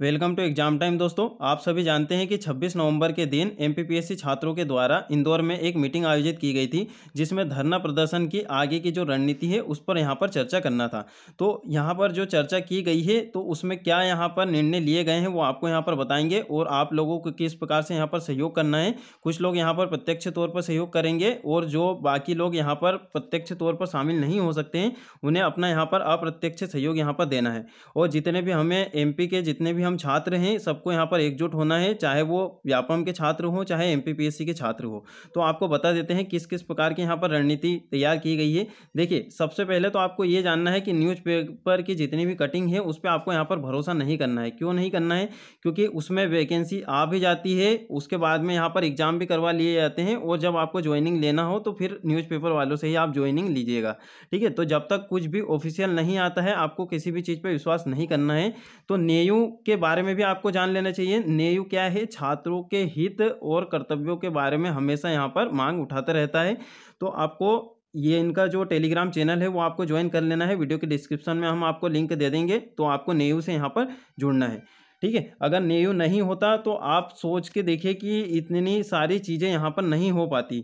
welcome to exam time दोस्तों आप सभी जानते हैं कि 26 नवंबर के दिन एमपीपीएससी छात्रों के द्वारा इंदौर में एक मीटिंग आयोजित की गई थी जिसमें धरना प्रदर्शन की आगे की जो रणनीति है उस पर यहाँ पर चर्चा करना था तो यहाँ पर जो चर्चा की गई है तो उसमें क्या यहाँ पर निर्णय लिए गए हैं वो आपको यहाँ पर बताएंगे और आप लोगों को किस प्रकार से यहाँ पर सहयोग करना है कुछ लोग यहाँ पर प्रत्यक्ष तौर पर सहयोग करेंगे और जो बाकी लोग यहाँ पर प्रत्यक्ष तौर पर शामिल नहीं हो सकते हैं उन्हें अपना यहाँ पर अप्रत्यक्ष सहयोग यहाँ पर देना है और जितने भी हमें एम के जितने भी भी हम छात्र हैं सबको यहाँ पर एकजुट होना है चाहे वो व्यापम के छात्र हो चाहे एम के छात्र हो तो आपको बता देते हैं किस किस प्रकार की यहाँ पर रणनीति तैयार की गई है देखिए सबसे पहले तो आपको ये जानना है कि न्यूज़पेपर की जितनी भी कटिंग है उस पर आपको यहाँ पर भरोसा नहीं करना है क्यों नहीं करना है क्योंकि उसमें वैकेंसी आ भी जाती है उसके बाद में यहाँ पर एग्ज़ाम भी करवा लिए जाते हैं और जब आपको ज्वाइनिंग लेना हो तो फिर न्यूज़पेपर वालों से ही आप ज्वाइनिंग लीजिएगा ठीक है तो जब तक कुछ भी ऑफिशियल नहीं आता है आपको किसी भी चीज़ पर विश्वास नहीं करना है तो नेयू के बारे में भी आपको जान लेना चाहिए नेयू क्या है छात्रों के हित और कर्तव्यों के बारे में हमेशा यहाँ पर मांग उठाता रहता है तो आपको ये इनका जो टेलीग्राम चैनल है वो आपको ज्वाइन कर लेना है वीडियो के डिस्क्रिप्शन में हम आपको लिंक दे देंगे तो आपको नेयू से यहाँ पर जुड़ना है ठीक है अगर नेयू नहीं होता तो आप सोच के देखिए कि इतनी सारी चीज़ें यहाँ पर नहीं हो पाती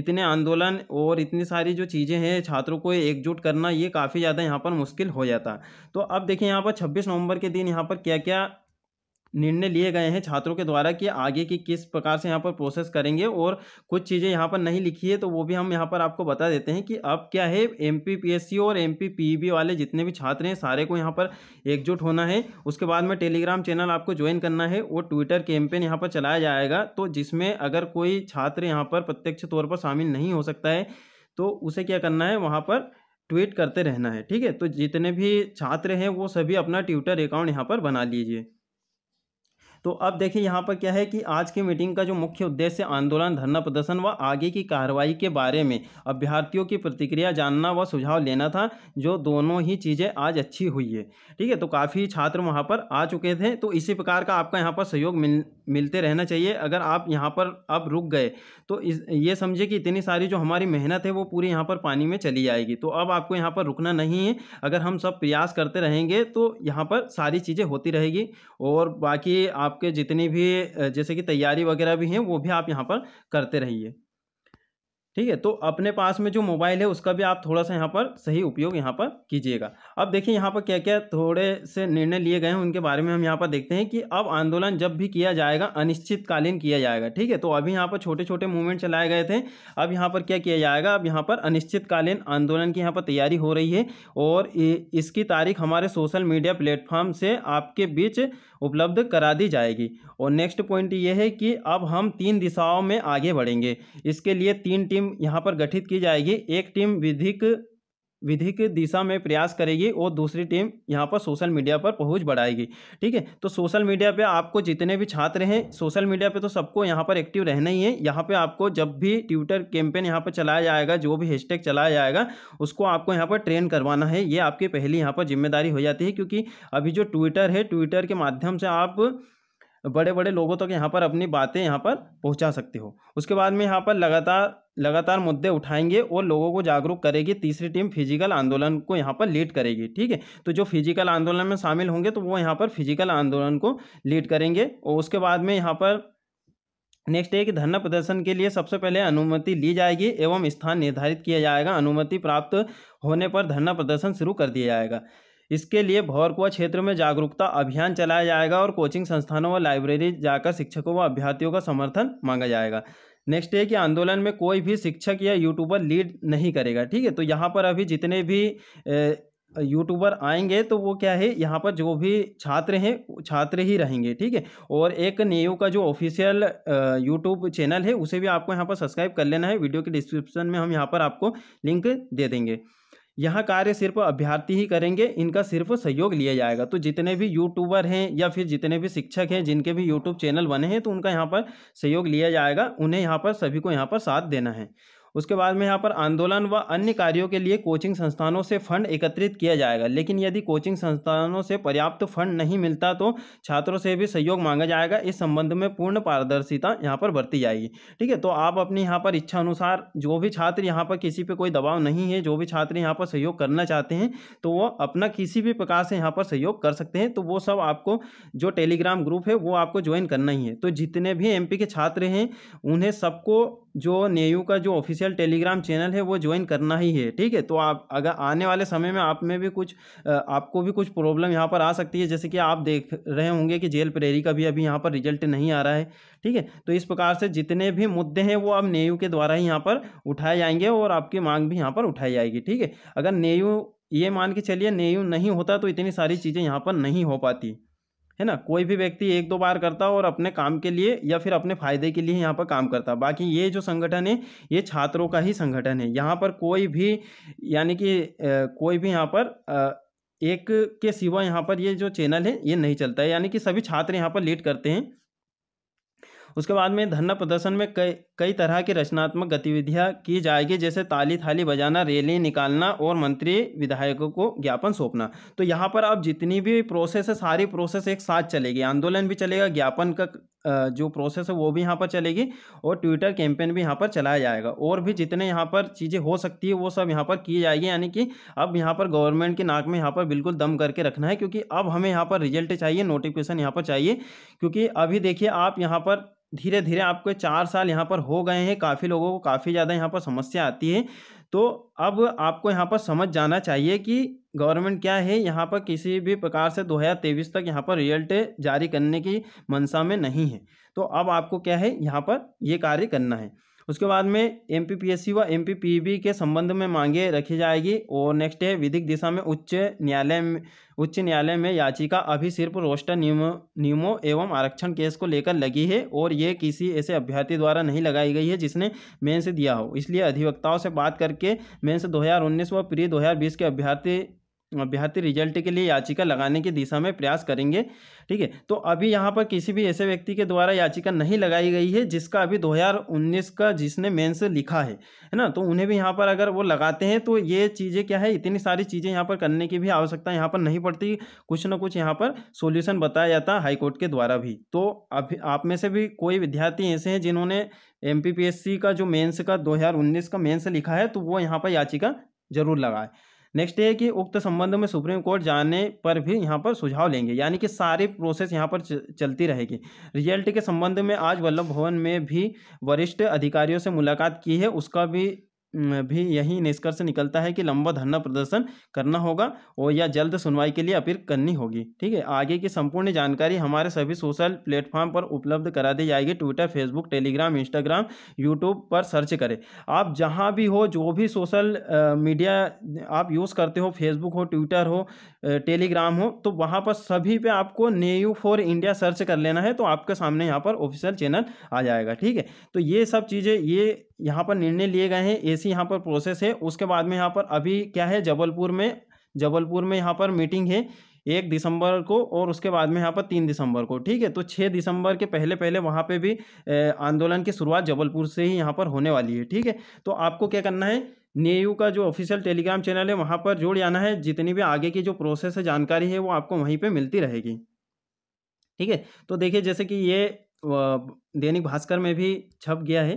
इतने आंदोलन और इतनी सारी जो चीज़ें हैं छात्रों को एकजुट करना ये काफ़ी ज़्यादा यहाँ पर मुश्किल हो जाता तो अब देखिए यहाँ पर छब्बीस नवंबर के दिन यहाँ पर क्या क्या निर्णय लिए गए हैं छात्रों के द्वारा कि आगे की किस प्रकार से यहाँ पर प्रोसेस करेंगे और कुछ चीज़ें यहाँ पर नहीं लिखी है तो वो भी हम यहाँ पर आपको बता देते हैं कि अब क्या है एम और एम e वाले जितने भी छात्र हैं सारे को यहाँ पर एकजुट होना है उसके बाद में टेलीग्राम चैनल आपको ज्वाइन करना है और ट्विटर कैंपेन यहाँ पर चलाया जाएगा तो जिसमें अगर कोई छात्र यहाँ पर प्रत्यक्ष तौर पर शामिल नहीं हो सकता है तो उसे क्या करना है वहाँ पर ट्वीट करते रहना है ठीक है तो जितने भी छात्र हैं वो सभी अपना ट्विटर अकाउंट यहाँ पर बना लीजिए तो अब देखिए यहाँ पर क्या है कि आज की मीटिंग का जो मुख्य उद्देश्य आंदोलन धरना प्रदर्शन व आगे की कार्रवाई के बारे में अभ्यर्थियों की प्रतिक्रिया जानना व सुझाव लेना था जो दोनों ही चीज़ें आज अच्छी हुई है ठीक है तो काफ़ी छात्र वहाँ पर आ चुके थे तो इसी प्रकार का आपका यहाँ पर सहयोग मिल मिलते रहना चाहिए अगर आप यहाँ पर अब रुक गए तो इस ये समझे कि इतनी सारी जो हमारी मेहनत है वो पूरी यहाँ पर पानी में चली जाएगी तो अब आपको यहाँ पर रुकना नहीं है अगर हम सब प्रयास करते रहेंगे तो यहाँ पर सारी चीज़ें होती रहेगी और बाकी आप आपके जितनी भी जैसे कि तैयारी वगैरह भी हैं वो भी आप यहाँ पर करते रहिए ठीक है तो अपने पास में जो मोबाइल है उसका भी आप थोड़ा सा यहाँ पर सही उपयोग यहाँ पर कीजिएगा अब देखिए यहाँ पर क्या क्या थोड़े से निर्णय लिए गए हैं उनके बारे में हम यहाँ पर देखते हैं कि अब आंदोलन जब भी किया जाएगा अनिश्चितकालीन किया जाएगा ठीक है तो अभी यहाँ पर छोटे छोटे मूवमेंट चलाए गए थे अब यहाँ पर क्या किया जाएगा अब यहाँ पर अनिश्चितकालीन आंदोलन की यहाँ पर तैयारी हो रही है और इसकी तारीख हमारे सोशल मीडिया प्लेटफॉर्म से आपके बीच उपलब्ध करा दी जाएगी और नेक्स्ट पॉइंट ये है कि अब हम तीन दिशाओं में आगे बढ़ेंगे इसके लिए तीन टीम टीम यहाँ पर गठित की जाएगी एक टीम विधिक विधिक दिशा में प्रयास करेगी और दूसरी टीम यहाँ पर सोशल मीडिया पर पहुँच बढ़ाएगी ठीक है तो सोशल मीडिया पे आपको जितने भी छात्र हैं सोशल मीडिया पे तो सबको यहाँ पर एक्टिव रहना ही है यहाँ पे आपको जब भी ट्विटर कैंपेन यहाँ पर चलाया जाएगा जो भी हैशटैग चलाया जाएगा उसको आपको यहाँ पर ट्रेन करवाना है ये आपकी पहली यहाँ पर जिम्मेदारी हो जाती है क्योंकि अभी जो ट्विटर है ट्विटर के माध्यम से आप बड़े बड़े लोगों तक तो यहाँ पर अपनी बातें यहाँ पर पहुँचा सकते हो उसके बाद में यहाँ पर लगातार लगातार मुद्दे उठाएंगे और लोगों को जागरूक करेगी तीसरी टीम फिजिकल आंदोलन को यहाँ पर लीड करेगी ठीक है तो जो फिजिकल आंदोलन में शामिल होंगे तो वो यहाँ पर फिजिकल आंदोलन को लीड करेंगे और उसके बाद में यहाँ पर नेक्स्ट है कि धरना प्रदर्शन के लिए सबसे पहले अनुमति ली जाएगी एवं स्थान निर्धारित किया जाएगा अनुमति प्राप्त होने पर धरना प्रदर्शन शुरू कर दिया जाएगा इसके लिए भौरकुआ क्षेत्र में जागरूकता अभियान चलाया जाएगा और कोचिंग संस्थानों व लाइब्रेरी जाकर शिक्षकों व अभ्यर्थियों का समर्थन मांगा जाएगा नेक्स्ट है कि आंदोलन में कोई भी शिक्षक या यूट्यूबर लीड नहीं करेगा ठीक है तो यहाँ पर अभी जितने भी यूट्यूबर आएंगे तो वो क्या है यहाँ पर जो भी छात्र हैं छात्र ही रहेंगे ठीक है और एक नियो का जो ऑफिशियल यूट्यूब चैनल है उसे भी आपको यहाँ पर सब्सक्राइब कर लेना है वीडियो के डिस्क्रिप्शन में हम यहाँ पर आपको लिंक दे देंगे यहाँ कार्य सिर्फ अभ्यर्थी ही करेंगे इनका सिर्फ सहयोग लिया जाएगा तो जितने भी यूट्यूबर हैं या फिर जितने भी शिक्षक हैं जिनके भी यूट्यूब चैनल बने हैं तो उनका यहाँ पर सहयोग लिया जाएगा उन्हें यहाँ पर सभी को यहाँ पर साथ देना है उसके बाद में यहाँ पर आंदोलन व अन्य कार्यों के लिए कोचिंग संस्थानों से फंड एकत्रित किया जाएगा लेकिन यदि कोचिंग संस्थानों से पर्याप्त फंड नहीं मिलता तो छात्रों से भी सहयोग मांगा जाएगा इस संबंध में पूर्ण पारदर्शिता यहाँ पर बरती जाएगी ठीक है तो आप अपनी यहाँ पर इच्छा अनुसार जो भी छात्र यहाँ पर किसी पर कोई दबाव नहीं है जो भी छात्र यहाँ पर सहयोग करना चाहते हैं तो वो अपना किसी भी प्रकार से यहाँ पर सहयोग कर सकते हैं तो वो सब आपको जो टेलीग्राम ग्रुप है वो आपको ज्वाइन करना ही है तो जितने भी एमपी के छात्र हैं उन्हें सबको जो नेयू का जो ऑफिशियल टेलीग्राम चैनल है वो ज्वाइन करना ही है ठीक है तो आप अगर आने वाले समय में आप में भी कुछ आपको भी कुछ प्रॉब्लम यहाँ पर आ सकती है जैसे कि आप देख रहे होंगे कि जेल प्रेरी का भी अभी यहाँ पर रिजल्ट नहीं आ रहा है ठीक है तो इस प्रकार से जितने भी मुद्दे हैं वो अब नेयू के द्वारा ही यहाँ पर उठाए जाएंगे और आपकी मांग भी यहाँ पर उठाई जाएगी ठीक है अगर नेयू ये मान के चलिए नेयू नहीं होता तो इतनी सारी चीज़ें यहाँ पर नहीं हो पाती है ना कोई भी व्यक्ति एक दो बार करता है और अपने काम के लिए या फिर अपने फायदे के लिए यहाँ पर काम करता है बाकी ये जो संगठन है ये छात्रों का ही संगठन है यहाँ पर कोई भी यानी कि कोई भी यहाँ पर एक के सिवा यहाँ पर ये जो चैनल है ये नहीं चलता है यानी कि सभी छात्र यहाँ पर लीड करते हैं उसके बाद में धरना प्रदर्शन में कई कई तरह की रचनात्मक गतिविधियां की जाएगी जैसे ताली थाली बजाना रैली निकालना और मंत्री विधायकों को ज्ञापन सौंपना तो यहाँ पर अब जितनी भी प्रोसेस है सारी प्रोसेस एक साथ चलेगी आंदोलन भी चलेगा ज्ञापन का जो प्रोसेस है वो भी यहाँ पर चलेगी और ट्विटर कैंपेन भी यहाँ पर चलाया जाएगा और भी जितने यहाँ पर चीज़ें हो सकती है वो सब यहाँ पर की जाएगी यानी कि अब यहाँ पर गवर्नमेंट के नाक में यहाँ पर बिल्कुल दम करके रखना है क्योंकि अब हमें यहाँ पर रिजल्ट चाहिए नोटिफिकेशन यहाँ पर चाहिए क्योंकि अभी देखिए आप यहाँ पर धीरे धीरे आपके चार साल यहाँ पर हो गए हैं काफ़ी लोगों को काफ़ी ज़्यादा यहाँ पर समस्या आती है तो अब आपको यहाँ पर समझ जाना चाहिए कि गवर्नमेंट क्या है यहाँ पर किसी भी प्रकार से तेईस तक यहाँ पर रिजल्ट जारी करने की मंशा में नहीं है तो अब आपको क्या है यहाँ पर ये कार्य करना है उसके बाद में एम व एम e के संबंध में मांगे रखी जाएगी और नेक्स्ट है विधिक दिशा में उच्च न्यायालय में उच्च न्यायालय में याचिका अभी सिर्फ रोस्टर नियम नियमों एवं आरक्षण केस को लेकर लगी है और ये किसी ऐसे अभ्यर्थी द्वारा नहीं लगाई गई है जिसने मेन से दिया हो इसलिए अधिवक्ताओं से बात करके मेन से 2019 व प्री दो के अभ्यर्थी अभ्यर्थी रिजल्ट के लिए याचिका लगाने की दिशा में प्रयास करेंगे ठीक है तो अभी यहाँ पर किसी भी ऐसे व्यक्ति के द्वारा याचिका नहीं लगाई गई है जिसका अभी 2019 का जिसने मेंस लिखा है है ना तो उन्हें भी यहाँ पर अगर वो लगाते हैं तो ये चीज़ें क्या है इतनी सारी चीज़ें यहाँ पर करने की भी आवश्यकता यहाँ पर नहीं पड़ती कुछ ना कुछ यहाँ पर सोल्यूशन बताया जाता है हाईकोर्ट के द्वारा भी तो अभी आप में से भी कोई विद्यार्थी ऐसे हैं जिन्होंने एम का जो मेन्स का दो का मेन्स लिखा है तो वो यहाँ पर याचिका जरूर लगाए नेक्स्ट है कि उक्त संबंध में सुप्रीम कोर्ट जाने पर भी यहाँ पर सुझाव लेंगे यानी कि सारी प्रोसेस यहाँ पर चलती रहेगी रिजल्ट के संबंध में आज वल्लभ भवन में भी वरिष्ठ अधिकारियों से मुलाकात की है उसका भी भी यही निष्कर्ष निकलता है कि लंबा धरना प्रदर्शन करना होगा और या जल्द सुनवाई के लिए अपील करनी होगी ठीक है आगे की संपूर्ण जानकारी हमारे सभी सोशल प्लेटफॉर्म पर उपलब्ध करा दी जाएगी Twitter Facebook Telegram Instagram YouTube पर सर्च करें आप जहाँ भी हो जो भी सोशल मीडिया आप यूज़ करते हो फेसबुक हो ट्विटर हो टेलीग्राम हो तो वहाँ पर सभी पर आपको ने फॉर इंडिया सर्च कर लेना है तो आपके सामने यहाँ पर ऑफिशियल चैनल आ जाएगा ठीक है तो ये सब चीज़ें ये यहाँ पर निर्णय लिए गए हैं ऐसी यहाँ पर प्रोसेस है उसके बाद में यहाँ पर अभी क्या है जबलपुर में जबलपुर में यहाँ पर मीटिंग है एक दिसंबर को और उसके बाद में यहाँ पर तीन दिसंबर को ठीक है तो छः दिसंबर के पहले पहले वहाँ पे भी आंदोलन की शुरुआत जबलपुर से ही यहाँ पर होने वाली है ठीक है तो आपको क्या करना है नेयू का जो ऑफिशियल टेलीग्राम चैनल है वहाँ पर जुड़ जाना है जितनी भी आगे की जो प्रोसेस है जानकारी है वो आपको वहीं पर मिलती रहेगी ठीक है तो देखिए जैसे कि ये दैनिक भास्कर में भी छप गया है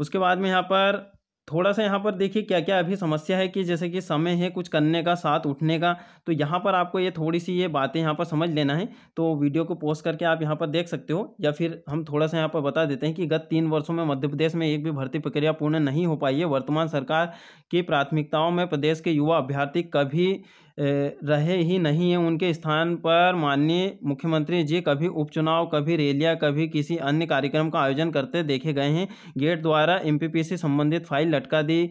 उसके बाद में यहाँ पर थोड़ा सा यहाँ पर देखिए क्या क्या अभी समस्या है कि जैसे कि समय है कुछ करने का साथ उठने का तो यहाँ पर आपको ये थोड़ी सी ये बातें यहाँ पर समझ लेना है तो वीडियो को पोस्ट करके आप यहाँ पर देख सकते हो या फिर हम थोड़ा सा यहाँ पर बता देते हैं कि गत तीन वर्षों में मध्य प्रदेश में एक भी भर्ती प्रक्रिया पूर्ण नहीं हो पाई है वर्तमान सरकार की प्राथमिकताओं में प्रदेश के युवा अभ्यर्थी कभी रहे ही नहीं हैं उनके स्थान पर माननीय मुख्यमंत्री जी कभी उपचुनाव कभी रैलियां कभी किसी अन्य कार्यक्रम का आयोजन करते देखे गए हैं गेट द्वारा एमपीपी से संबंधित फाइल लटका दी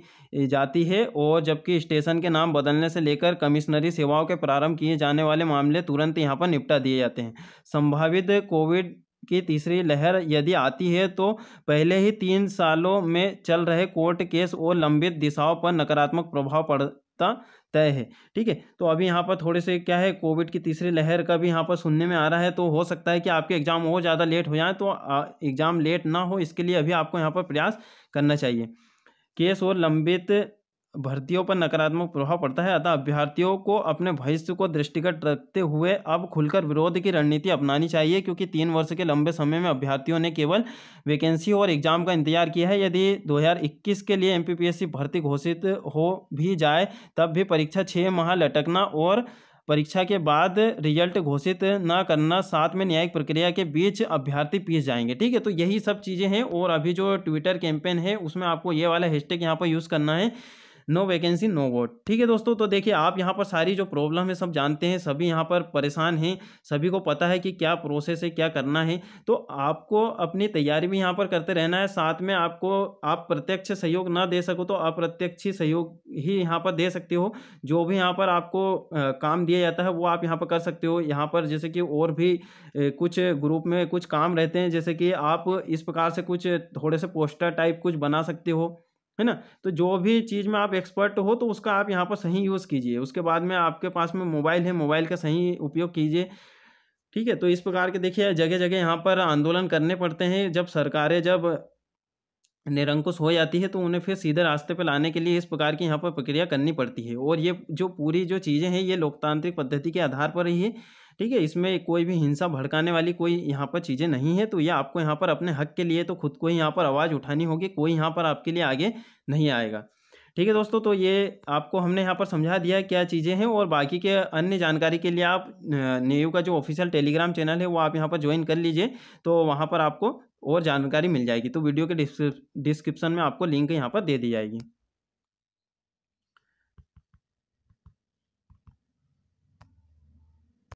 जाती है और जबकि स्टेशन के नाम बदलने से लेकर कमिश्नरी सेवाओं के प्रारंभ किए जाने वाले मामले तुरंत यहाँ पर निपटा दिए जाते हैं संभावित कोविड की तीसरी लहर यदि आती है तो पहले ही तीन सालों में चल रहे कोर्ट केस और लंबित दिशाओं पर नकारात्मक प्रभाव पड़ आवश्यकता तय है ठीक है तो अभी यहाँ पर थोड़े से क्या है कोविड की तीसरी लहर का भी यहाँ पर सुनने में आ रहा है तो हो सकता है कि आपके एग्ज़ाम और ज़्यादा लेट हो जाए तो एग्ज़ाम लेट ना हो इसके लिए अभी आपको यहाँ पर प्रयास करना चाहिए केस और लंबित भर्तियों पर नकारात्मक प्रभाव पड़ता है अतः अभ्यर्थियों को अपने भविष्य को दृष्टिगत रखते हुए अब खुलकर विरोध की रणनीति अपनानी चाहिए क्योंकि तीन वर्ष के लंबे समय में अभ्यर्थियों ने केवल वैकेंसी और एग्जाम का इंतजार किया है यदि 2021 के लिए एमपीपीएससी भर्ती घोषित हो भी जाए तब भी परीक्षा छः माह लटकना और परीक्षा के बाद रिजल्ट घोषित न करना साथ में न्यायिक प्रक्रिया के बीच अभ्यर्थी पीस जाएंगे ठीक है तो यही सब चीज़ें हैं और अभी जो ट्विटर कैंपेन है उसमें आपको ये वाला हैशटैग यहाँ पर यूज़ करना है नो वैकेंसी नो वोट ठीक है दोस्तों तो देखिए आप यहाँ पर सारी जो प्रॉब्लम है सब जानते हैं सभी यहाँ पर परेशान हैं सभी को पता है कि क्या प्रोसेस है क्या करना है तो आपको अपनी तैयारी भी यहाँ पर करते रहना है साथ में आपको आप प्रत्यक्ष सहयोग ना दे सको तो अप्रत्यक्ष सहयोग ही यहाँ पर दे सकते हो जो भी यहाँ पर आपको काम दिया जाता है वो आप यहाँ पर कर सकते हो यहाँ पर जैसे कि और भी कुछ ग्रुप में कुछ काम रहते हैं जैसे कि आप इस प्रकार से कुछ थोड़े से पोस्टर टाइप कुछ बना सकते हो है ना तो जो भी चीज़ में आप एक्सपर्ट हो तो उसका आप यहाँ पर सही यूज़ कीजिए उसके बाद में आपके पास में मोबाइल है मोबाइल का सही उपयोग कीजिए ठीक है तो इस प्रकार के देखिए जगह जगह यहाँ पर आंदोलन करने पड़ते हैं जब सरकारें जब निरंकुश हो जाती है तो उन्हें फिर सीधे रास्ते पर लाने के लिए इस प्रकार की यहाँ पर प्रक्रिया करनी पड़ती है और ये जो पूरी जो चीज़ें हैं ये लोकतांत्रिक पद्धति के आधार पर ही है ठीक है इसमें कोई भी हिंसा भड़काने वाली कोई यहाँ पर चीज़ें नहीं है तो ये आपको यहाँ पर अपने हक के लिए तो खुद को ही यहाँ पर आवाज़ उठानी होगी कोई यहाँ पर आपके लिए आगे नहीं आएगा ठीक है दोस्तों तो ये आपको हमने यहाँ पर समझा दिया क्या चीज़ें हैं और बाकी के अन्य जानकारी के लिए आप नेयू का जो ऑफिशियल टेलीग्राम चैनल है वो आप यहाँ पर ज्वाइन कर लीजिए तो वहाँ पर आपको और जानकारी मिल जाएगी तो वीडियो के डिस्क्रिप्शन में आपको लिंक यहाँ पर दे दी जाएगी